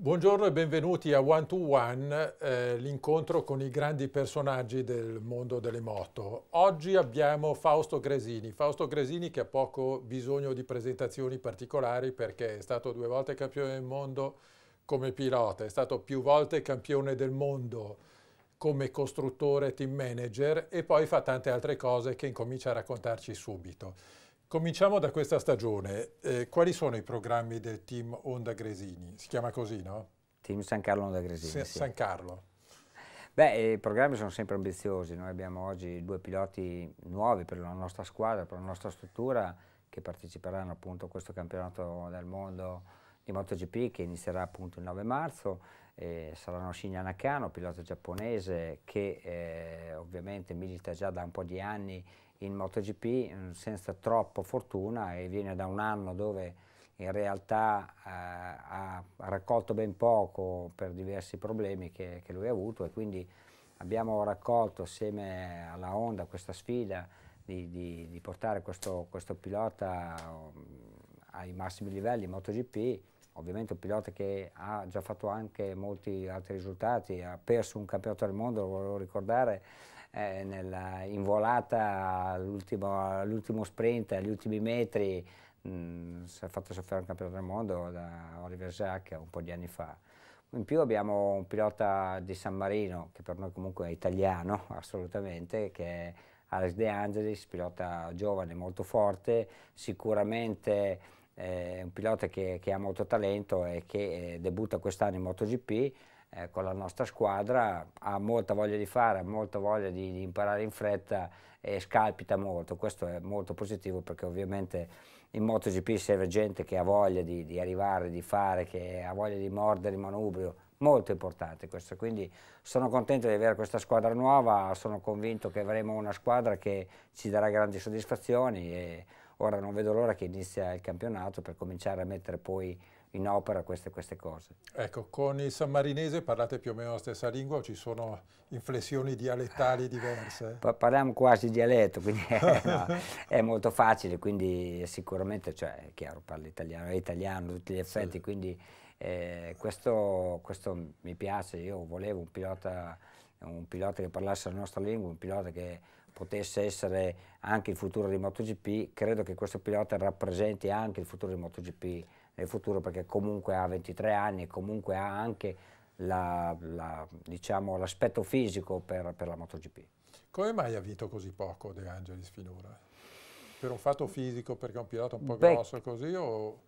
Buongiorno e benvenuti a One to One, eh, l'incontro con i grandi personaggi del mondo delle moto. Oggi abbiamo Fausto Gresini. Fausto Gresini che ha poco bisogno di presentazioni particolari perché è stato due volte campione del mondo come pilota, è stato più volte campione del mondo come costruttore team manager e poi fa tante altre cose che incomincia a raccontarci subito. Cominciamo da questa stagione. Eh, quali sono i programmi del team Onda Gresini? Si chiama così, no? Team San Carlo Onda Gresini. San, sì. San Carlo. Beh, i programmi sono sempre ambiziosi. Noi abbiamo oggi due piloti nuovi per la nostra squadra, per la nostra struttura, che parteciperanno appunto a questo campionato del mondo di MotoGP che inizierà appunto il 9 marzo. Eh, saranno Shinya Nakano, pilota giapponese che eh, ovviamente milita già da un po' di anni in MotoGP mm, senza troppa fortuna e viene da un anno dove in realtà eh, ha raccolto ben poco per diversi problemi che, che, lui ha avuto e quindi abbiamo raccolto assieme alla Honda questa sfida di, di, di portare questo, questo pilota mm, ai massimi livelli in MotoGP, ovviamente un pilota che ha già fatto anche molti altri risultati, ha perso un campionato del mondo, lo volevo ricordare, eh, nella, in volata all'ultimo sprint, agli ultimi metri, mh, mm, si è fatto soffrire un campionato del mondo da Oliver Zack un po' di anni fa. In più abbiamo un pilota di San Marino, che per noi comunque è italiano, assolutamente, che è Alex De Angelis, pilota giovane, molto forte, sicuramente eh, un pilota che, che, ha molto talento e che eh, debutta quest'anno in MotoGP, eh, con la nostra squadra, ha molta voglia di fare, ha molta voglia di, di imparare in fretta e scalpita molto, questo è molto positivo perché ovviamente in MotoGP serve gente che ha voglia di, di, arrivare, di fare, che ha voglia di mordere il manubrio, molto importante questo, quindi sono contento di avere questa squadra nuova, sono convinto che avremo una squadra che ci darà grandi soddisfazioni e ora non vedo l'ora che inizia il campionato per cominciare a mettere poi in opera queste, queste, cose. Ecco, con il sammarinese parlate più o meno la stessa lingua o ci sono inflessioni dialettali diverse? Pa parliamo quasi dialetto, quindi eh, no, è molto facile, quindi sicuramente, cioè, è chiaro, parlo italiano, è italiano, a tutti gli effetti, sì. quindi eh, questo, questo, mi piace, io volevo un pilota, un pilota che parlasse la nostra lingua, un pilota che potesse essere anche il futuro di MotoGP, credo che questo pilota rappresenti anche il futuro di MotoGP nel futuro perché comunque ha 23 anni e comunque ha anche l'aspetto la, diciamo, fisico per, per, la MotoGP. Come mai ha vinto così poco De Angelis finora? Per un fatto fisico, perché è un pilota un po' Beh, grosso così o...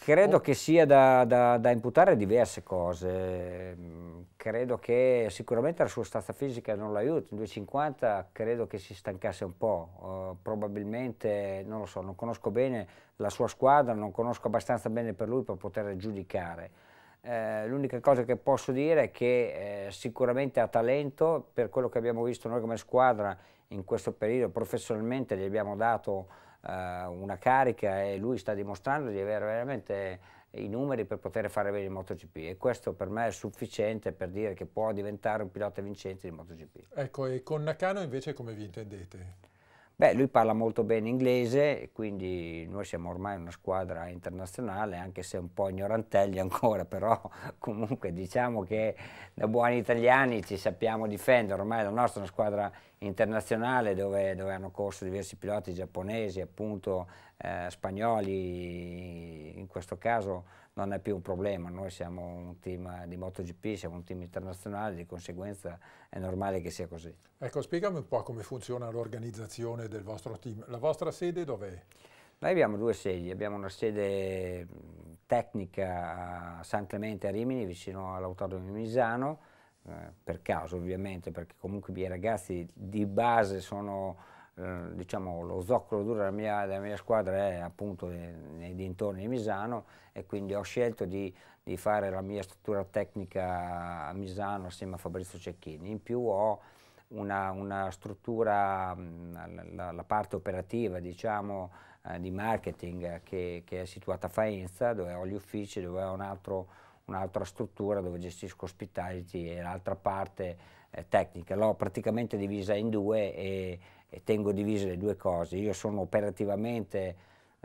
Credo oh. che sia da, da, da, imputare diverse cose, mm, credo che sicuramente la sua stazza fisica non l'aiuti, in 2,50 credo che si stancasse un po', uh, probabilmente, non lo so, non conosco bene la sua squadra, non conosco abbastanza bene per lui per poter giudicare. Eh, l'unica cosa che posso dire è che eh, sicuramente ha talento, per quello che abbiamo visto noi come squadra in questo periodo professionalmente gli abbiamo dato uh, una carica e lui sta dimostrando di avere veramente i numeri per poter fare bene in MotoGP e questo per me è sufficiente per dire che può diventare un pilota vincente di MotoGP. Ecco, e con Nakano invece come vi intendete? Beh, lui parla molto bene inglese, quindi noi siamo ormai una squadra internazionale, anche se un po' ignorantelli ancora, però comunque diciamo che da buoni italiani ci sappiamo difendere, ormai la nostra è una squadra internazionale dove, dove hanno corso diversi piloti giapponesi, appunto eh, spagnoli, in questo caso non è più un problema, noi siamo un team di MotoGP, siamo un team internazionale, di conseguenza è normale che sia così. Ecco, spiegami un po' come funziona l'organizzazione del vostro team. La vostra sede dov'è? Noi abbiamo due sedi, abbiamo una sede tecnica a San Clemente a Rimini, vicino all'Autodromo di Misano, eh, per caso ovviamente, perché comunque i ragazzi di base sono eh, diciamo, lo zoccolo duro della mia, della mia squadra è appunto nei, dintorni di Misano e quindi ho scelto di, di, fare la mia struttura tecnica a Misano assieme a Fabrizio Cecchini. In più ho una, una struttura, mm, la, la, parte operativa diciamo, eh, di marketing che, che, è situata a Faenza dove ho gli uffici, dove ho un'altra struttura dove gestisco ospitality e l'altra parte eh, tecnica. L'ho praticamente divisa in due e, e tengo divise le due cose. Io sono operativamente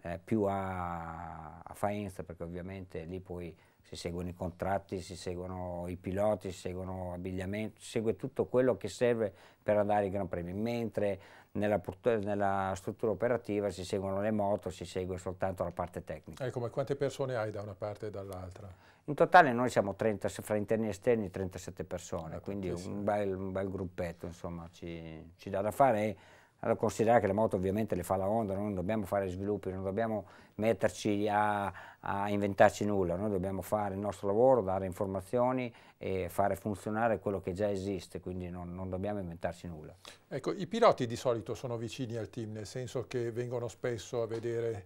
eh, più a, a Faenza perché ovviamente lì poi si seguono i contratti, si seguono i piloti, si seguono abbigliamento, si segue tutto quello che serve per andare ai Gran Premi, mentre nella, nella, struttura operativa si seguono le moto, si segue soltanto la parte tecnica. Ecco, ma quante persone hai da una parte e dall'altra? In totale noi siamo 30, fra interni e esterni, 37 persone, ecco, quindi un, bel, un bel, gruppetto insomma, ci, ci dà da fare. E, allora considerare che le moto ovviamente le fa la onda, noi non dobbiamo fare sviluppi, non dobbiamo metterci a, a, inventarci nulla, noi dobbiamo fare il nostro lavoro, dare informazioni e fare funzionare quello che già esiste, quindi non, non dobbiamo inventarci nulla. Ecco, i piloti di solito sono vicini al team, nel senso che vengono spesso a vedere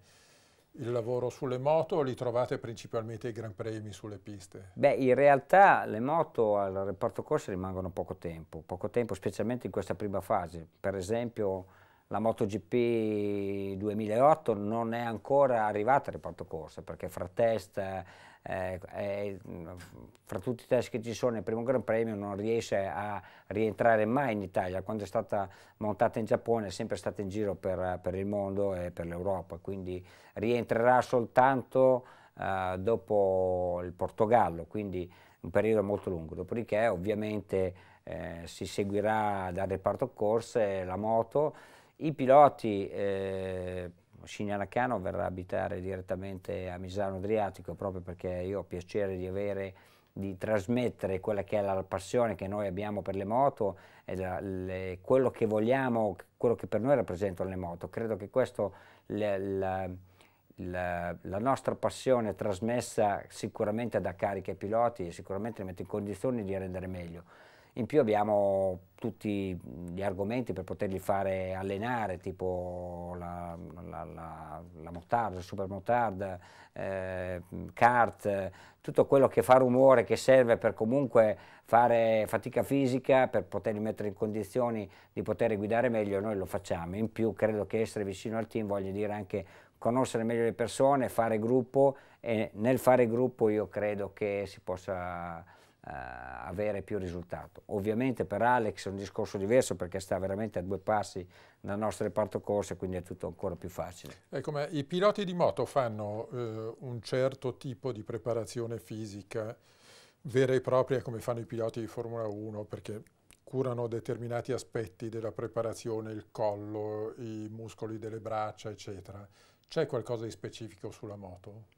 il lavoro sulle moto o li trovate principalmente ai Gran Premi sulle piste? Beh, in realtà le moto al reparto corsa rimangono poco tempo, poco tempo specialmente in questa prima fase. Per esempio la MotoGP 2008 non è ancora arrivata al reparto corsa perché fra test eh, eh, fra tutti i test che ci sono, il primo Gran Premio non riesce a rientrare mai in Italia, quando è stata montata in Giappone è sempre stata in giro per, per il mondo e per l'Europa, quindi rientrerà soltanto eh, dopo il Portogallo, quindi un periodo molto lungo, dopodiché ovviamente eh, si seguirà dal reparto corse la moto, i piloti eh, Cignalacano verrà a abitare direttamente a Misano Adriatico proprio perché io ho piacere di avere di trasmettere quella che è la passione che noi abbiamo per le moto e quello che vogliamo, quello che per noi rappresentano le moto. Credo che questo, le, la, la, la, nostra passione trasmessa sicuramente da cariche ai piloti sicuramente li mette in condizioni di rendere meglio. In più abbiamo tutti gli argomenti per poterli fare allenare, tipo la, la, la, la motard, super motard, eh, kart, tutto quello che fa rumore, che serve per comunque fare fatica fisica, per poterli mettere in condizioni di poter guidare meglio, noi lo facciamo. In più credo che essere vicino al team voglia dire anche conoscere meglio le persone, fare gruppo e nel fare gruppo io credo che si possa eh, avere più risultato. Ovviamente per Alex è un discorso diverso perché sta veramente a due passi dal nostro reparto corse, quindi è tutto ancora più facile. Ecco, ma i piloti di moto fanno eh, un certo tipo di preparazione fisica vera e propria come fanno i piloti di Formula 1 perché curano determinati aspetti della preparazione, il collo, i muscoli delle braccia, eccetera. C'è qualcosa di specifico sulla moto?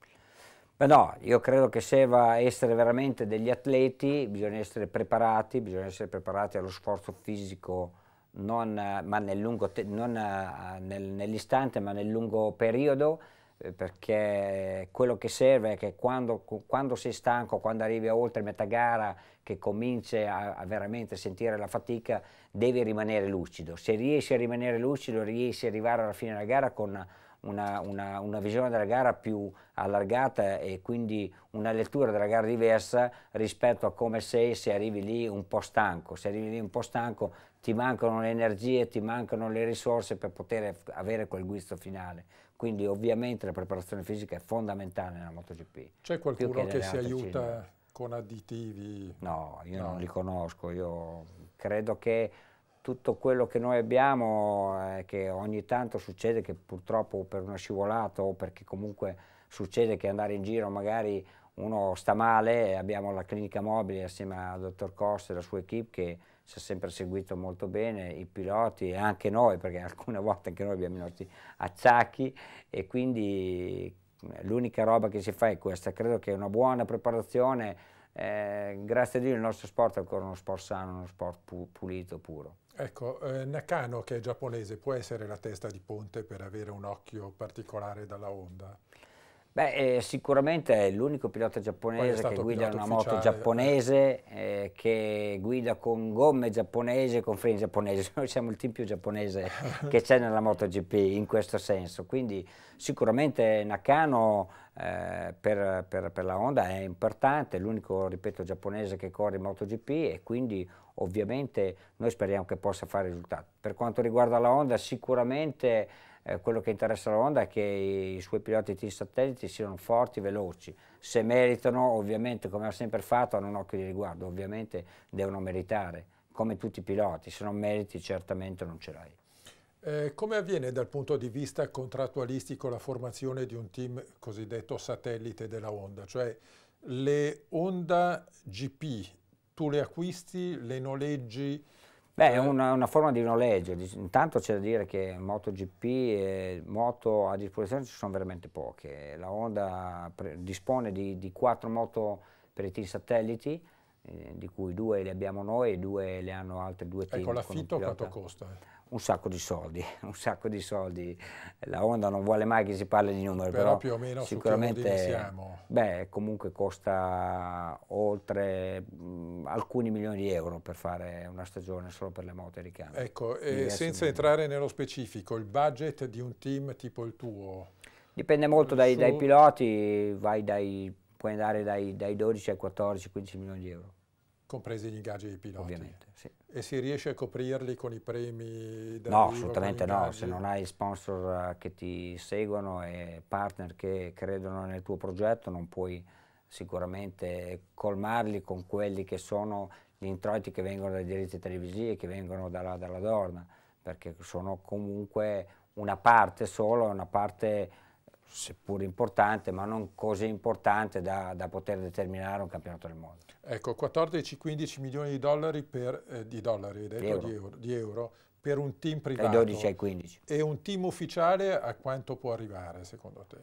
Ma no, io credo che se va a essere veramente degli atleti bisogna essere preparati, bisogna essere preparati allo sforzo fisico non, nel non eh, nel, nell'istante ma nel lungo periodo eh, perché quello che serve è che quando, quando, sei stanco, quando arrivi a oltre metà gara, che cominci a, a, veramente sentire la fatica, devi rimanere lucido. Se riesci a rimanere lucido, riesci ad arrivare alla fine della gara con una, una, una, visione della gara più allargata e quindi una lettura della gara diversa rispetto a come sei se arrivi lì un po' stanco. Se arrivi lì un po' stanco ti mancano le energie, ti mancano le risorse per poter avere quel guizzo finale. Quindi ovviamente la preparazione fisica è fondamentale nella MotoGP. C'è qualcuno che, che si aiuta? Cinema. Con additivi? No, io no. non li conosco, io credo che tutto quello che noi abbiamo, eh, che ogni tanto succede che purtroppo per una scivolata o perché comunque succede che andare in giro magari uno sta male, abbiamo la clinica mobile assieme al dottor Costa e la sua equip che ci ha sempre seguito molto bene, i piloti e anche noi, perché alcune volte anche noi abbiamo i nostri acciacchi e quindi eh, l'unica roba che si fa è questa, credo che una buona preparazione eh, grazie a Dio il nostro sport è ancora uno sport sano, uno sport pu pulito, puro. Ecco, eh, Nakano che è giapponese può essere la testa di ponte per avere un occhio particolare dalla Honda? Beh, eh, sicuramente è l'unico pilota giapponese che guida una moto giapponese, eh, che guida con gomme giapponese, con freni giapponesi. Noi siamo il team più giapponese che c'è nella MotoGP in questo senso. Quindi sicuramente Nakano eh, per, per, per, la Honda è importante, è l'unico, ripeto, giapponese che corre in MotoGP e quindi ovviamente noi speriamo che possa fare risultati. Per quanto riguarda la Honda sicuramente eh, quello che interessa la Honda è che i, i suoi piloti team satelliti siano forti, e veloci, se meritano ovviamente come ha sempre fatto hanno un occhio di riguardo, ovviamente devono meritare come tutti i piloti, se non meriti certamente non ce l'hai. Eh, come avviene dal punto di vista contrattualistico la formazione di un team cosiddetto satellite della Honda? Cioè le Honda GP tu le acquisti, le noleggi? Beh, è una, una, forma di noleggio. Intanto c'è da dire che MotoGP e moto a disposizione ci sono veramente poche. La Honda dispone di, di quattro moto per i team satelliti, eh, di cui due le abbiamo noi e due le hanno altri due ecco, team. Ecco, l'affitto quanto costa? un sacco di soldi, un sacco di soldi. La Honda non vuole mai che si parli di numero, però, però più o meno sicuramente siamo. Beh, comunque costa oltre mh, alcuni milioni di euro per fare una stagione solo per le moto americane. Ecco, eh, senza milioni. entrare nello specifico, il budget di un team tipo il tuo? Dipende molto dai, dai piloti, dai, puoi andare dai, dai 12 ai 14, 15 milioni di euro. Compresi gli ingaggi dei piloti? Ovviamente, sì. E si riesce a coprirli con i premi? No, assolutamente no, se non hai sponsor eh, che ti seguono e partner che credono nel tuo progetto non puoi sicuramente colmarli con quelli che sono gli introiti che vengono dai diritti televisivi, che vengono dalla, dalla Dorna, perché sono comunque una parte solo, una parte seppur importante, ma non così importante da, da, poter determinare un campionato del mondo. Ecco, 14-15 milioni di dollari, per, eh, di, dollari detto, euro. Di, euro, di, euro. per un team privato. Dai 12 ai 15. E un team ufficiale a quanto può arrivare secondo te?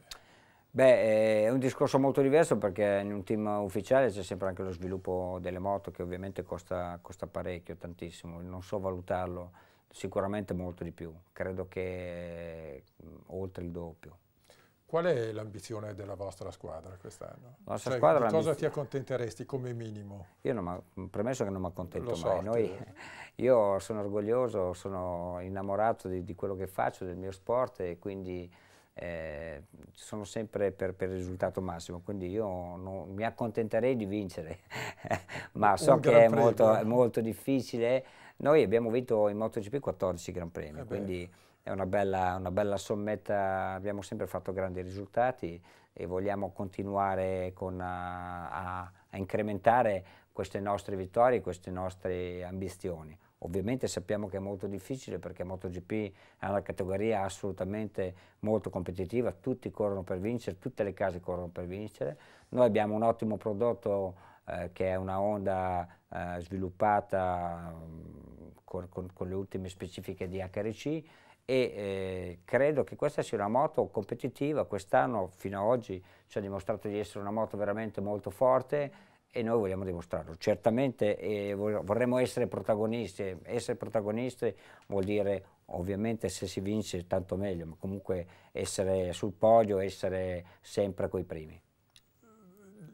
Beh, eh, è un discorso molto diverso perché in un team ufficiale c'è sempre anche lo sviluppo delle moto che ovviamente costa, costa parecchio, tantissimo, non so valutarlo, sicuramente molto di più, credo che mm, oltre il doppio. Qual è l'ambizione della vostra squadra quest'anno? Cioè, squadra cosa ti accontenteresti come minimo? Io non premesso che non mi accontento so, mai. Noi, io sono orgoglioso, sono innamorato di, di, quello che faccio, del mio sport e quindi eh, sono sempre per, per, il risultato massimo. Quindi io non, mi accontenterei di vincere, ma so Un che è molto, molto, difficile. Noi abbiamo vinto in MotoGP 14 Gran Premi, eh quindi è una bella, una bella, sommetta, abbiamo sempre fatto grandi risultati e vogliamo continuare con, a, a, incrementare queste nostre vittorie, queste nostre ambizioni. Ovviamente sappiamo che è molto difficile perché MotoGP è una categoria assolutamente molto competitiva, tutti corrono per vincere, tutte le case corrono per vincere. Noi abbiamo un ottimo prodotto eh, che è una Honda eh, sviluppata mm, con, con, con le ultime specifiche di HRC, e eh, credo che questa sia una moto competitiva, quest'anno fino ad oggi ci ha dimostrato di essere una moto veramente molto forte e noi vogliamo dimostrarlo. Certamente eh, vorremmo essere protagonisti, essere protagonisti vuol dire ovviamente se si vince tanto meglio, ma comunque essere sul podio, essere sempre coi primi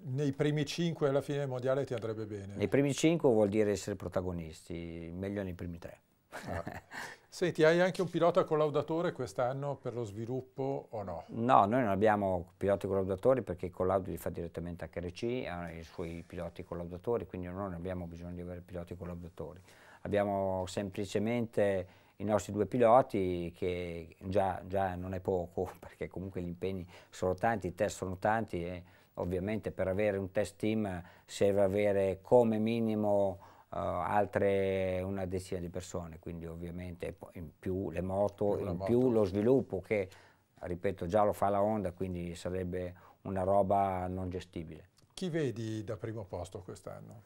nei primi cinque alla fine del mondiale ti andrebbe bene? Nei primi cinque vuol dire essere protagonisti, meglio nei primi tre. Senti, hai anche un pilota collaudatore quest'anno per lo sviluppo o no? No, noi non abbiamo piloti collaudatori perché il collaudo li fa direttamente HRC, ha i suoi piloti collaudatori, quindi noi non abbiamo bisogno di avere piloti collaudatori. Abbiamo semplicemente i nostri due piloti che già, già non è poco perché comunque gli impegni sono tanti, i test sono tanti e ovviamente per avere un test team serve avere come minimo Uh, altre una decina di persone, quindi ovviamente in più le moto, in moto. più lo sviluppo che, ripeto, già lo fa la Honda, quindi sarebbe una roba non gestibile. Chi vedi da primo posto quest'anno?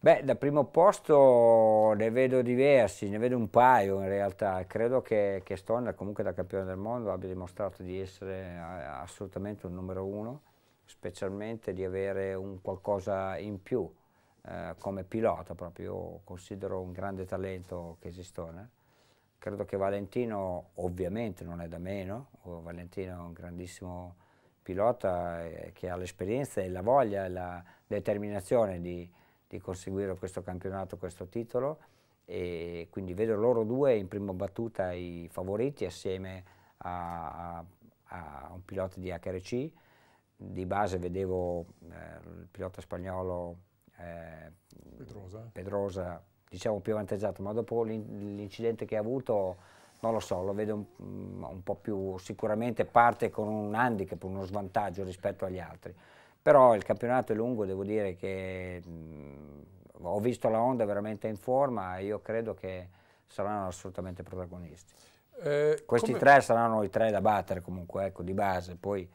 Beh, da primo posto ne vedo diversi, ne vedo un paio in realtà. Credo che, che Stoner, comunque da campione del mondo, abbia dimostrato di essere assolutamente un numero uno, specialmente di avere un qualcosa in più eh, come pilota proprio, considero un grande talento Casey Stoner. Eh. Credo che Valentino ovviamente non è da meno, oh, Valentino è un grandissimo pilota eh, che ha l'esperienza e la voglia e la determinazione di, di conseguire questo campionato, questo titolo e quindi vedo loro due in prima battuta i favoriti assieme a, a, a un pilota di HRC. Di base vedevo eh, il pilota spagnolo eh, Pedrosa. Pedrosa. diciamo più avvantaggiato, ma dopo l'incidente che ha avuto non lo so, lo vedo un, mm, un, po' più sicuramente parte con un handicap, uno svantaggio rispetto agli altri. Però il campionato è lungo, devo dire che mh, mm, ho visto la Honda veramente in forma e io credo che saranno assolutamente protagonisti. Eh, Questi come... tre saranno i tre da battere comunque, ecco, di base, poi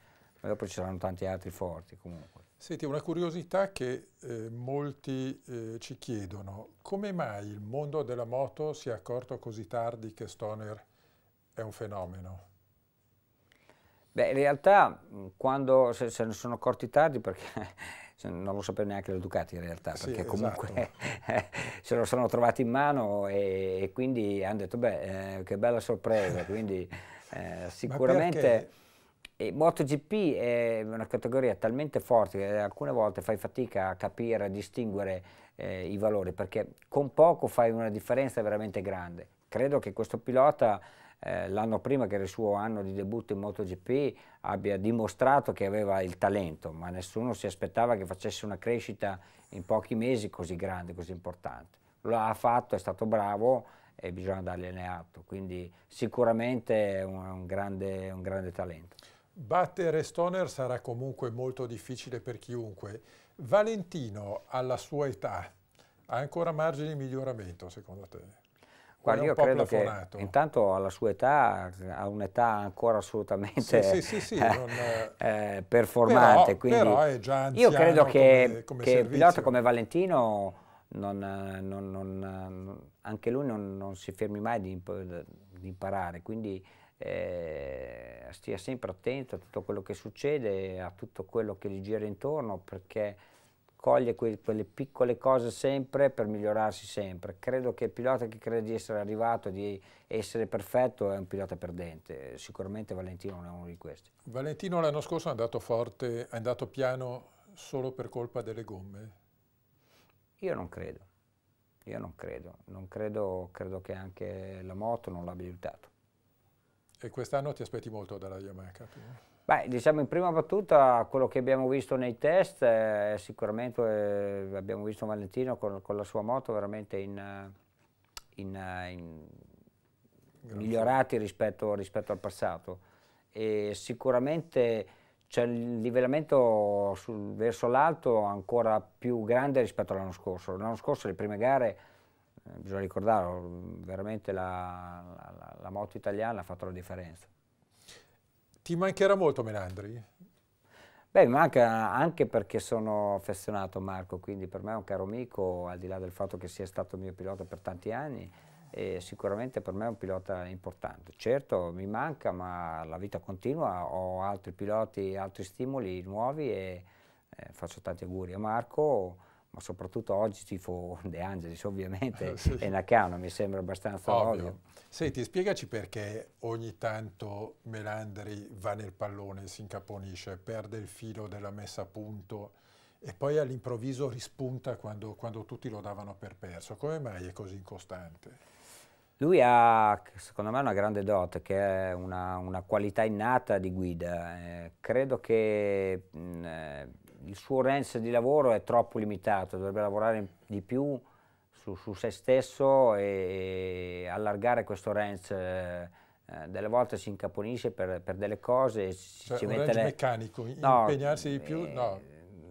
dopo ci saranno tanti altri forti comunque. Senti, una curiosità che eh, molti eh, ci chiedono, come mai il mondo della moto si è accorto così tardi che Stoner è un fenomeno? Beh, in realtà mm, quando se, se ne sono accorti tardi perché non lo sapevano neanche la Ducati in realtà, perché comunque esatto. se lo sono trovati in mano e, e quindi hanno detto, beh, eh, che bella sorpresa, quindi eh, sicuramente... E MotoGP è una categoria talmente forte che alcune volte fai fatica a capire, a distinguere eh, i valori, perché con poco fai una differenza veramente grande. Credo che questo pilota eh, l'anno prima che era il suo anno di debutto in MotoGP abbia dimostrato che aveva il talento, ma nessuno si aspettava che facesse una crescita in pochi mesi così grande, così importante. Lo ha fatto, è stato bravo e bisogna dargliene atto, quindi sicuramente è un, un, grande, un grande talento. Battere Stoner sarà comunque molto difficile per chiunque. Valentino, alla sua età, ha ancora margini di miglioramento, secondo te? Guarda, io credo che intanto alla sua età ha un'età ancora assolutamente sì, sì, sì, eh, non, eh, performante. Però, però io credo che, come, come che pilota come Valentino non, non, anche lui non, si fermi mai di, di imparare. Quindi eh, stia sempre attento a tutto quello che succede, a tutto quello che gli gira intorno, perché coglie que quelle piccole cose sempre per migliorarsi sempre. Credo che il pilota che crede di essere arrivato, di essere perfetto, è un pilota perdente. Sicuramente Valentino non è uno di questi. Valentino l'anno scorso è andato forte, è andato piano solo per colpa delle gomme? Io non credo. Io non credo. Non credo, credo che anche la moto non l'abbia aiutato e quest'anno ti aspetti molto dalla Yamaha? Beh, diciamo in prima battuta quello che abbiamo visto nei test eh, sicuramente eh, abbiamo visto Valentino con, con, la sua moto veramente in, eh, in, eh, in migliorati rispetto, rispetto, al passato e sicuramente c'è il livellamento sul, verso l'alto ancora più grande rispetto all'anno scorso. L'anno scorso le prime gare eh, bisogna ricordarlo, veramente la, la, la, moto italiana ha fatto la differenza. Ti mancherà molto Melandri? Beh, mi manca anche perché sono affezionato a Marco, quindi per me è un caro amico, al di là del fatto che sia stato mio pilota per tanti anni, sicuramente per me è un pilota importante. Certo, mi manca, ma la vita continua, ho altri piloti, altri stimoli nuovi e eh, faccio tanti auguri a Marco ma soprattutto oggi tifo De Angelis ovviamente sì. e Nakano, mi sembra abbastanza ovvio. ovvio. Senti, spiegaci perché ogni tanto Melandri va nel pallone, si incaponisce, perde il filo della messa a punto e poi all'improvviso rispunta quando, quando tutti lo davano per perso. Come mai è così incostante? Lui ha, secondo me, una grande dote, che è una, una qualità innata di guida. Eh, credo che mh, eh, il suo range di lavoro è troppo limitato, dovrebbe lavorare di più su, su se stesso e, e, allargare questo range. Eh, eh delle volte si incaponisce per, per delle cose. Cioè, ci un range le... meccanico, no, impegnarsi di più? Eh, no,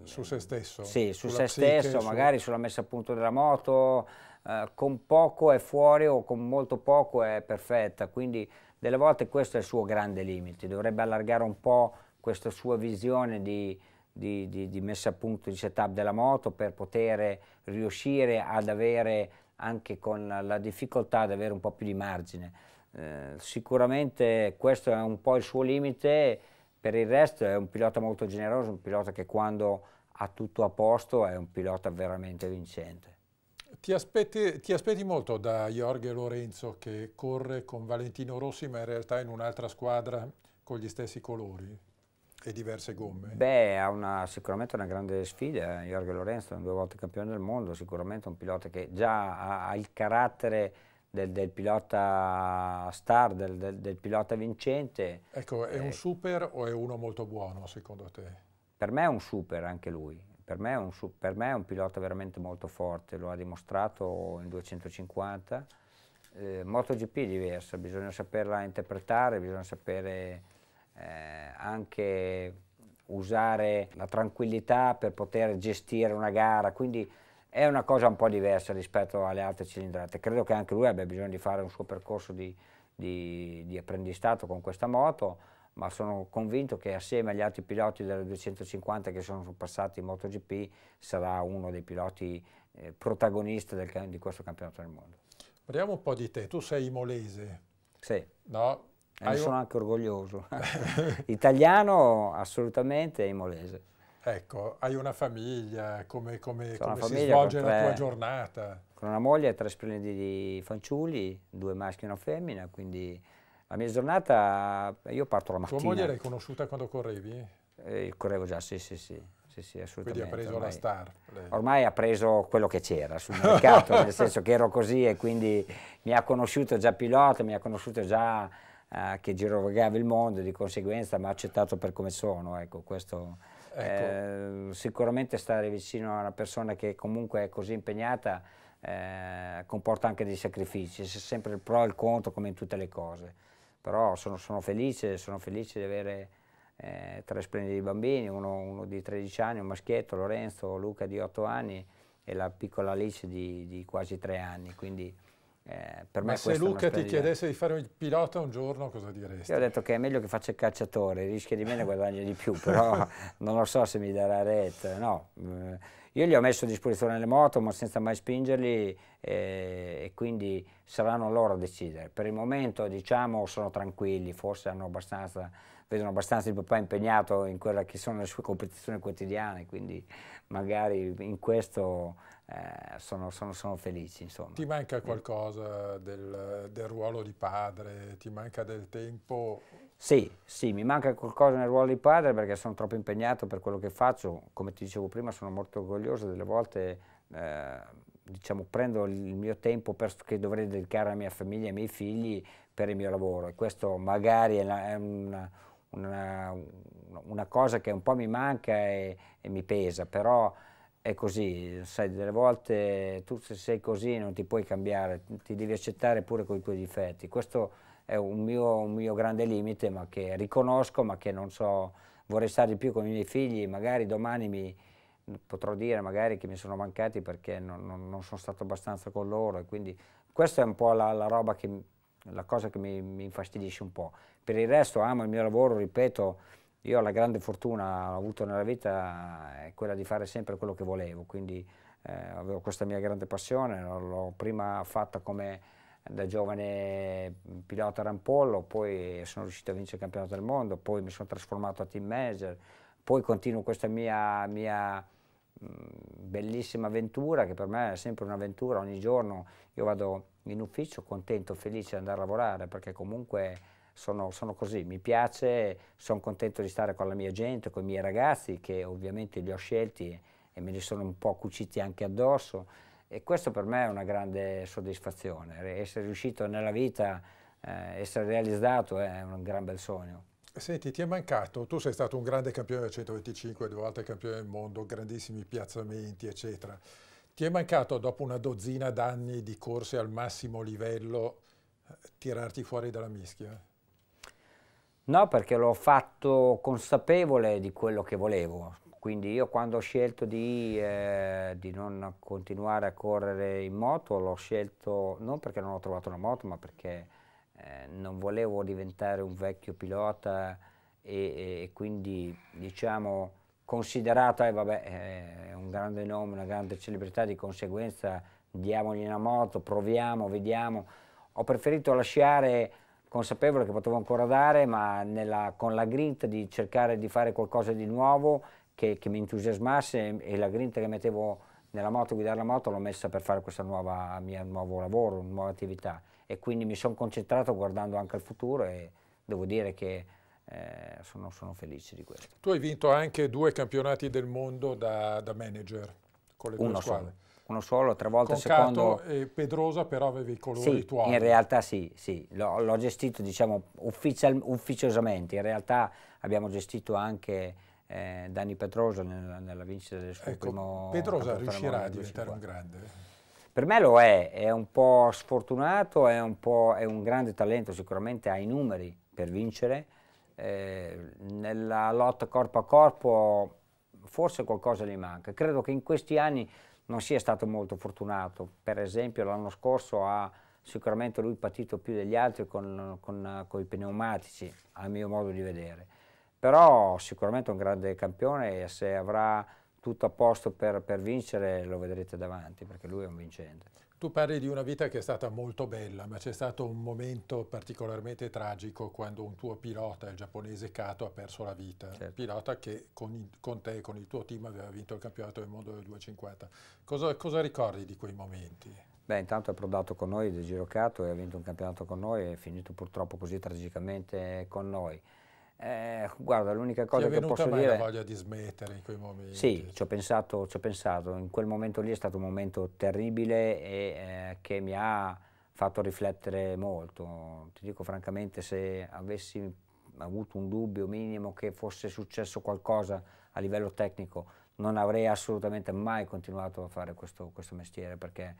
su se stesso. Sì, su se psiche, stesso, su... magari sulla messa a punto della moto, eh, con poco è fuori o con molto poco è perfetta, quindi delle volte questo è il suo grande limite, dovrebbe allargare un po' questa sua visione di, di, di, di, messa a punto di setup della moto per poter riuscire ad avere anche con la difficoltà ad avere un po' più di margine. Eh, sicuramente questo è un po' il suo limite, per il resto è un pilota molto generoso, un pilota che quando ha tutto a posto è un pilota veramente vincente. Ti aspetti, ti aspetti molto da Jorge Lorenzo che corre con Valentino Rossi ma in realtà in un'altra squadra con gli stessi colori? E diverse gomme? Beh, ha una, sicuramente una grande sfida, eh, Jorge Lorenzo, due volte campione del mondo, sicuramente un pilota che già ha, ha il carattere del, del, pilota star, del, del, del, pilota vincente. Ecco, è eh, un super o è uno molto buono secondo te? Per me è un super anche lui, per me, un, per me è un, pilota veramente molto forte, lo ha dimostrato in 250. Eh, MotoGP è diversa, bisogna saperla interpretare, bisogna sapere eh, anche usare la tranquillità per poter gestire una gara, quindi è una cosa un po' diversa rispetto alle altre cilindrate. Credo che anche lui abbia bisogno di fare un suo percorso di, di, di apprendistato con questa moto, ma sono convinto che assieme agli altri piloti della 250 che sono passati in MotoGP sarà uno dei piloti eh, protagonisti del, di questo campionato del mondo. Parliamo un po' di te, tu sei molese. Sì. No? E eh, ne sono anche orgoglioso. Italiano assolutamente e imolese. Ecco, hai una famiglia, come, come, come famiglia si svolge tre, la tua giornata? Con una moglie e tre splendidi fanciulli, due maschi e una femmina, quindi la mia giornata, io parto la mattina. Tua moglie l'hai conosciuta quando correvi? Eh, correvo già, sì, sì, sì. Sì, sì, assolutamente. Quindi ha preso ormai, la star. Lei. Ormai ha preso quello che c'era sul mercato, nel senso che ero così e quindi mi ha conosciuto già pilota, mi ha conosciuto già eh, che girovagava il mondo, e di conseguenza mi ha accettato per come sono. Ecco, questo, ecco. Eh, sicuramente stare vicino a una persona che comunque è così impegnata eh, comporta anche dei sacrifici, c'è sempre il pro e il contro come in tutte le cose. Però sono, sono felice, sono felice di avere eh, tre splendidi bambini, uno, uno, di 13 anni, un maschietto, Lorenzo, Luca di 8 anni e la piccola Alice di, di quasi 3 anni. Quindi eh, per me se Luca ti chiedesse di fare il pilota un giorno, cosa diresti? Io ho detto che è meglio che faccia il cacciatore, rischia di meno e guadagna di più, però non lo so se mi darà retta. No. Eh, io gli ho messo a disposizione le moto, ma senza mai spingerli, eh, e quindi saranno loro a decidere. Per il momento, diciamo, sono tranquilli, forse hanno abbastanza vedono abbastanza il papà impegnato in quelle che sono le sue competizioni quotidiane, quindi magari in questo eh, sono, sono, sono, felici. Insomma. Ti manca eh. qualcosa del, del, ruolo di padre? Ti manca del tempo? Sì, sì, mi manca qualcosa nel ruolo di padre perché sono troppo impegnato per quello che faccio. Come ti dicevo prima, sono molto orgoglioso delle volte. Eh, diciamo, prendo il mio tempo per, che dovrei dedicare alla mia famiglia e ai miei figli per il mio lavoro e questo magari è, una, è una una, una, cosa che un po' mi manca e, e, mi pesa, però è così, sai, delle volte tu se sei così non ti puoi cambiare, ti devi accettare pure con i tuoi difetti. Questo è un mio, un mio grande limite, ma che riconosco, ma che non so, vorrei stare di più con i miei figli, magari domani mi, potrò dire magari che mi sono mancati perché non, non, non sono stato abbastanza con loro e quindi questa è un po' la, la roba che la cosa che mi, mi, infastidisce un po'. Per il resto amo il mio lavoro, ripeto, io la grande fortuna ho avuto nella vita è quella di fare sempre quello che volevo, quindi eh, avevo questa mia grande passione, l'ho prima fatta come da giovane pilota rampollo, poi sono riuscito a vincere il campionato del mondo, poi mi sono trasformato a team manager, poi continuo questa mia, mia mm, bellissima avventura che per me è sempre un'avventura, ogni giorno io vado in ufficio contento, felice di andare a lavorare perché comunque sono, sono così, mi piace, sono contento di stare con la mia gente, con i miei ragazzi che ovviamente li ho scelti e me li sono un po' cuciti anche addosso e questo per me è una grande soddisfazione, essere riuscito nella vita, eh, essere realizzato è un gran bel sogno. Senti, ti è mancato, tu sei stato un grande campione del 125, due volte campione del mondo, grandissimi piazzamenti, eccetera ti è mancato dopo una dozzina d'anni di corse al massimo livello eh, tirarti fuori dalla mischia? No, perché l'ho fatto consapevole di quello che volevo. Quindi io quando ho scelto di, eh, di, non continuare a correre in moto, l'ho scelto non perché non ho trovato una moto, ma perché eh, non volevo diventare un vecchio pilota e, e quindi diciamo considerato, e vabbè, eh, è un grande nome, una grande celebrità, di conseguenza diamogli una moto, proviamo, vediamo. Ho preferito lasciare consapevole che potevo ancora dare, ma nella, con la grinta di cercare di fare qualcosa di nuovo che, che mi entusiasmasse e, la grinta che mettevo nella moto, guidare la moto, l'ho messa per fare questo nuova, nuovo lavoro, una nuova attività e quindi mi sono concentrato guardando anche al futuro e devo dire che eh, sono, sono, felice di questo. Tu hai vinto anche due campionati del mondo da, da manager con le Uno due squadre. Solo uno solo, tre volte Con secondo... e Pedrosa però avevi i colori sì, tuoi. in realtà sì, sì. l'ho gestito diciamo ufficiosamente, in realtà abbiamo gestito anche eh, Dani Pedrosa nella, nella, vincita del suo ecco, primo... Pedrosa riuscirà a diventare un grande? Per me lo è, è un po' sfortunato, è un, po', è un grande talento, sicuramente ha i numeri per vincere, eh, nella lotta corpo a corpo forse qualcosa gli manca. Credo che in questi anni non sia stato molto fortunato. Per esempio l'anno scorso ha sicuramente lui patito più degli altri con, con, con i pneumatici, a mio modo di vedere. Però sicuramente è un grande campione e se avrà tutto a posto per, per, vincere lo vedrete davanti perché lui è un vincente. Tu parli di una vita che è stata molto bella, ma c'è stato un momento particolarmente tragico quando un tuo pilota, il giapponese Kato, ha perso la vita. Certo. Pilota che con, con te, con il tuo team, aveva vinto il campionato del mondo del 250. Cosa, cosa ricordi di quei momenti? Beh, intanto è prodotto con noi del Giro Kato e ha vinto un campionato con noi e è finito purtroppo così tragicamente con noi. Eh, guarda, l'unica cosa che posso dire... Ti è venuta la voglia di smettere in quei momenti? Sì, ci ho, pensato, ci ho pensato, In quel momento lì è stato un momento terribile e eh, che mi ha fatto riflettere molto. Ti dico francamente, se avessi avuto un dubbio minimo che fosse successo qualcosa a livello tecnico, non avrei assolutamente mai continuato a fare questo, questo mestiere perché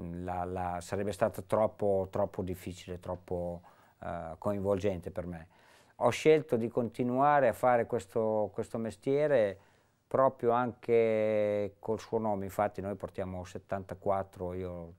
mm, la, la, sarebbe stato troppo, troppo difficile, troppo eh, coinvolgente per me ho scelto di continuare a fare questo, questo mestiere proprio anche col suo nome, infatti noi portiamo 74, io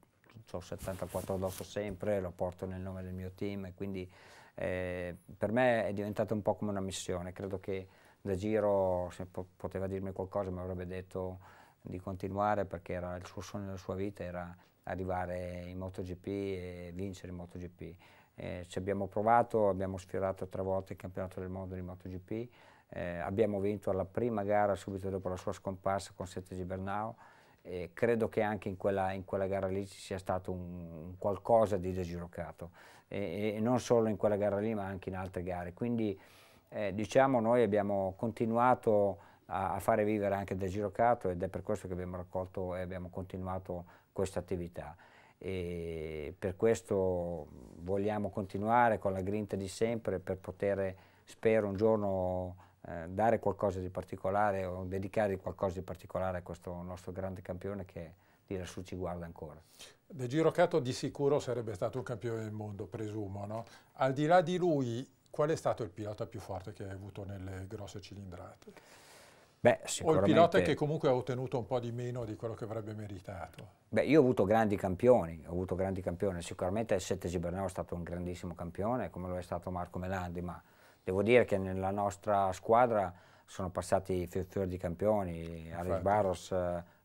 ho 74 addosso sempre, lo porto nel nome del mio team, quindi eh, per me è diventata un po' come una missione, credo che da Giro se po poteva dirmi qualcosa mi avrebbe detto di continuare perché era il suo sogno della sua vita era arrivare in MotoGP e vincere in MotoGP eh, ci abbiamo provato, abbiamo sfiorato tre volte il campionato del mondo di MotoGP, eh, abbiamo vinto alla prima gara subito dopo la sua scomparsa con Settegi Bernau e credo che anche in quella, in quella, gara lì ci sia stato un, un qualcosa di degirocato e, e, non solo in quella gara lì ma anche in altre gare. Quindi eh, diciamo noi abbiamo continuato a, fare vivere anche del ed è per questo che abbiamo raccolto e abbiamo continuato questa attività e per questo vogliamo continuare con la grinta di sempre per poter, spero, un giorno eh, dare qualcosa di particolare o dedicare qualcosa di particolare a questo nostro grande campione che di lassù ci guarda ancora. De Girocato di sicuro sarebbe stato un campione del mondo, presumo, no? Al di là di lui, qual è stato il pilota più forte che hai avuto nelle grosse cilindrate? Beh, sicuramente... O il pilota che comunque ha ottenuto un po' di meno di quello che avrebbe meritato. Beh, io ho avuto grandi campioni, ho avuto grandi campioni. Sicuramente il 7 Giberneo è stato un grandissimo campione, come lo è stato Marco Melandi, ma devo dire che nella nostra squadra sono passati fior, fior di campioni, Alex Barros,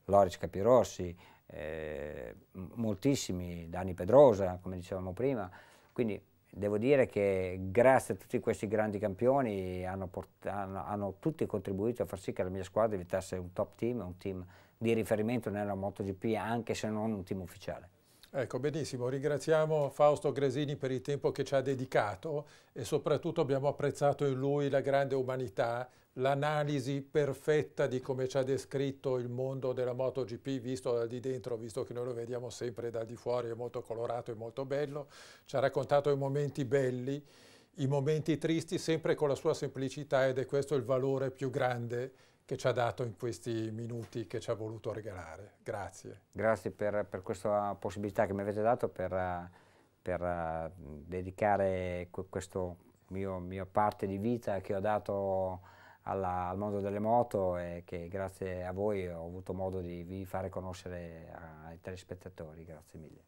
Loris Capirossi, eh, moltissimi, Dani Pedrosa, come dicevamo prima. Quindi devo dire che grazie a tutti questi grandi campioni hanno, hanno, hanno, tutti contribuito a far sì che la mia squadra diventasse un top team, un team di riferimento nella MotoGP anche se non un team ufficiale. Ecco, benissimo, ringraziamo Fausto Gresini per il tempo che ci ha dedicato e soprattutto abbiamo apprezzato in lui la grande umanità, l'analisi perfetta di come ci ha descritto il mondo della MotoGP visto da di dentro, visto che noi lo vediamo sempre da di fuori, è molto colorato e molto bello, ci ha raccontato i momenti belli, i momenti tristi, sempre con la sua semplicità ed è questo il valore più grande che ci ha dato in questi minuti che ci ha voluto regalare. Grazie. Grazie per, per questa possibilità che mi avete dato per, per dedicare questo mio, mia parte di vita che ho dato alla, al mondo delle moto e che grazie a voi ho avuto modo di, di fare conoscere ai telespettatori. Grazie mille.